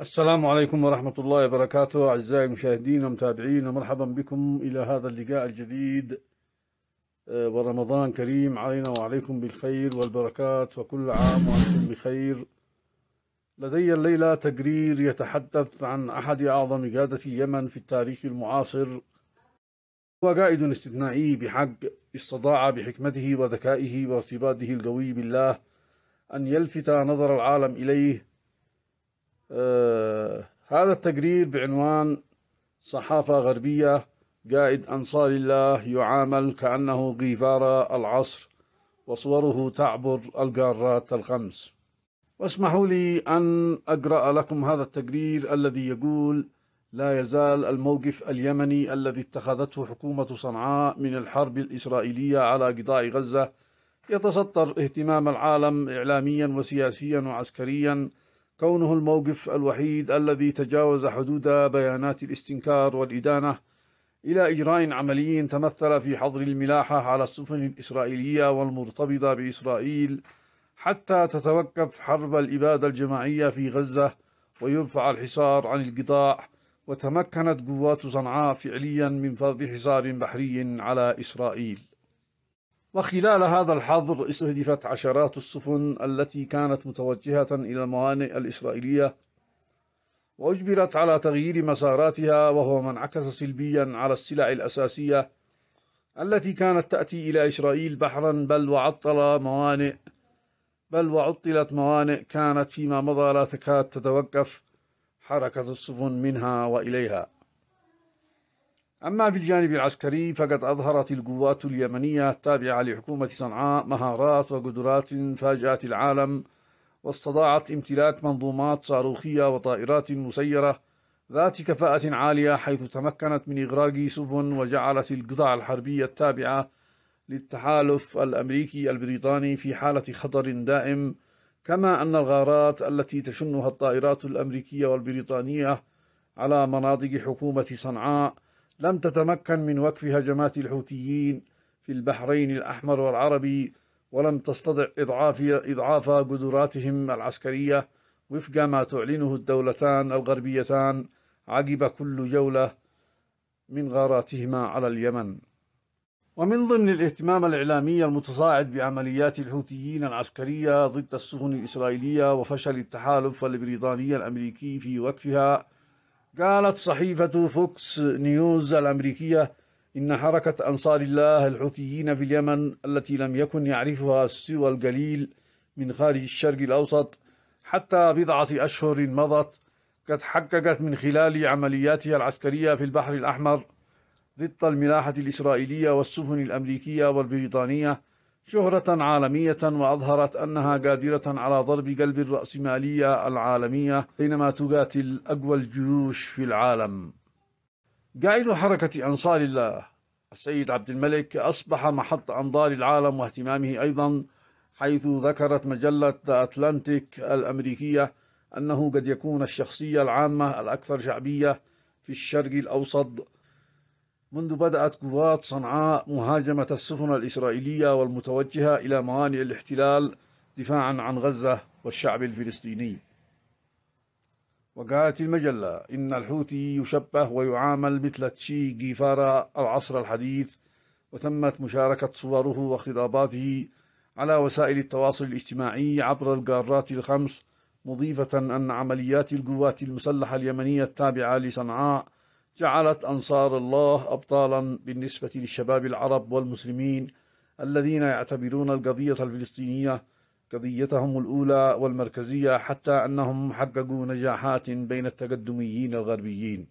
السلام عليكم ورحمة الله وبركاته أعزائي المشاهدين ومتابعين ومرحبا بكم إلى هذا اللقاء الجديد آه، ورمضان كريم علينا وعليكم بالخير والبركات وكل عام وأنتم بخير لدي الليلة تقرير يتحدث عن أحد أعظم قادة اليمن في التاريخ المعاصر هو قائد استثنائي بحق استطاع بحكمته وذكائه وارتباطه القوي بالله أن يلفت نظر العالم إليه آه، هذا التقرير بعنوان صحافة غربية قائد أنصار الله يعامل كأنه غيفار العصر وصوره تعبر القارات الخمس واسمحوا لي أن أقرأ لكم هذا التقرير الذي يقول لا يزال الموقف اليمني الذي اتخذته حكومة صنعاء من الحرب الإسرائيلية على قطاع غزة يتسطر اهتمام العالم إعلاميا وسياسيا وعسكريا كونه الموقف الوحيد الذي تجاوز حدود بيانات الاستنكار والإدانة إلى إجراء عملي تمثل في حظر الملاحة على السفن الإسرائيلية والمرتبطة بإسرائيل حتى تتوقف حرب الإبادة الجماعية في غزة ويرفع الحصار عن القطاع وتمكنت قوات صنعاء فعليا من فرض حصار بحري على إسرائيل وخلال هذا الحظر استهدفت عشرات السفن التي كانت متوجهة إلى الموانئ الإسرائيلية وأجبرت على تغيير مساراتها وهو ما انعكس سلبيا على السلع الأساسية التي كانت تأتي إلى إسرائيل بحرا بل وعطل موانئ بل وعطلت موانئ كانت فيما مضى لا تكاد تتوقف حركة السفن منها وإليها أما في الجانب العسكري فقد أظهرت القوات اليمنية التابعة لحكومة صنعاء مهارات وقدرات فاجأت العالم واستطاعت امتلاك منظومات صاروخية وطائرات مسيرة ذات كفاءة عالية حيث تمكنت من إغراق سفن وجعلت القطع الحربية التابعة للتحالف الأمريكي البريطاني في حالة خطر دائم كما أن الغارات التي تشنها الطائرات الأمريكية والبريطانية على مناطق حكومة صنعاء لم تتمكن من وقف هجمات الحوثيين في البحرين الأحمر والعربي ولم تستطع إضعاف, إضعاف قدراتهم العسكرية وفق ما تعلنه الدولتان الغربيتان عقب كل جولة من غاراتهما على اليمن ومن ضمن الاهتمام الإعلامي المتصاعد بعمليات الحوثيين العسكرية ضد السفن الإسرائيلية وفشل التحالف البريطاني الأمريكي في وقفها قالت صحيفة فوكس نيوز الأمريكية إن حركة أنصار الله الحوثيين في اليمن التي لم يكن يعرفها سوى القليل من خارج الشرق الأوسط حتى بضعة أشهر مضت قد حققت من خلال عملياتها العسكرية في البحر الأحمر ضد الملاحة الإسرائيلية والسفن الأمريكية والبريطانية شهرة عالمية وأظهرت أنها قادرة على ضرب قلب الرأسمالية العالمية حينما تقاتل أقوى الجيوش في العالم قائد حركة أنصار الله السيد عبد الملك أصبح محط أنظار العالم واهتمامه أيضا حيث ذكرت مجلة أتلانتيك الأمريكية أنه قد يكون الشخصية العامة الأكثر شعبية في الشرق الأوسط منذ بدأت قوات صنعاء مهاجمة السفن الإسرائيلية والمتوجهة إلى موانئ الاحتلال دفاعا عن غزة والشعب الفلسطيني وقالت المجلة إن الحوثي يشبه ويعامل مثل تشي جيفارا العصر الحديث وتمت مشاركة صوره وخطاباته على وسائل التواصل الاجتماعي عبر القارات الخمس مضيفة أن عمليات القوات المسلحة اليمنية التابعة لصنعاء جعلت أنصار الله أبطالا بالنسبة للشباب العرب والمسلمين الذين يعتبرون القضية الفلسطينية قضيتهم الأولى والمركزية حتى أنهم حققوا نجاحات بين التقدميين الغربيين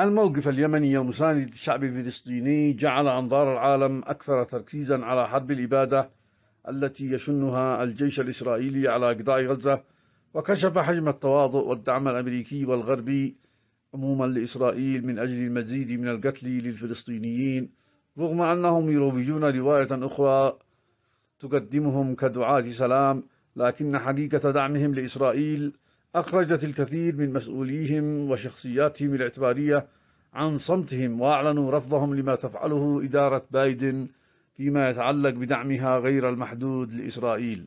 الموقف اليمني المساند للشعب الفلسطيني جعل أنظار العالم أكثر تركيزا على حرب الإبادة التي يشنها الجيش الإسرائيلي على قطاع غزة وكشف حجم التواضع والدعم الأمريكي والغربي عموما لإسرائيل من أجل المزيد من القتل للفلسطينيين رغم أنهم يروجون رواية أخرى تقدمهم كدعاة سلام لكن حقيقة دعمهم لإسرائيل أخرجت الكثير من مسؤوليهم وشخصياتهم الاعتبارية عن صمتهم وأعلنوا رفضهم لما تفعله إدارة بايدن فيما يتعلق بدعمها غير المحدود لإسرائيل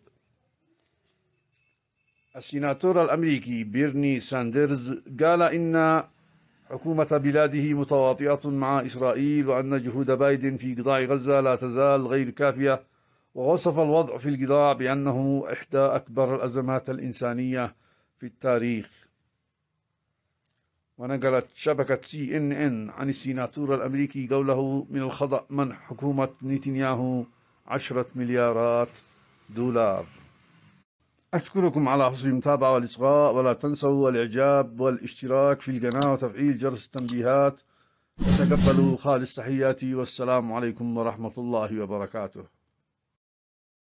السيناتور الأمريكي بيرني ساندرز قال إن حكومة بلاده متواطئة مع إسرائيل وأن جهود بايدن في قطاع غزة لا تزال غير كافية ووصف الوضع في القطاع بأنه إحدى أكبر الأزمات الإنسانية في التاريخ ونقلت شبكة سي إن إن عن السيناتور الأمريكي قوله من الخطأ منح حكومة نتنياهو عشرة مليارات دولار أشكركم على حسن المتابعة والإصغاء ولا تنسوا الإعجاب والاشتراك في القناة وتفعيل جرس التنبيهات تقبلوا خالص تحياتي والسلام عليكم ورحمة الله وبركاته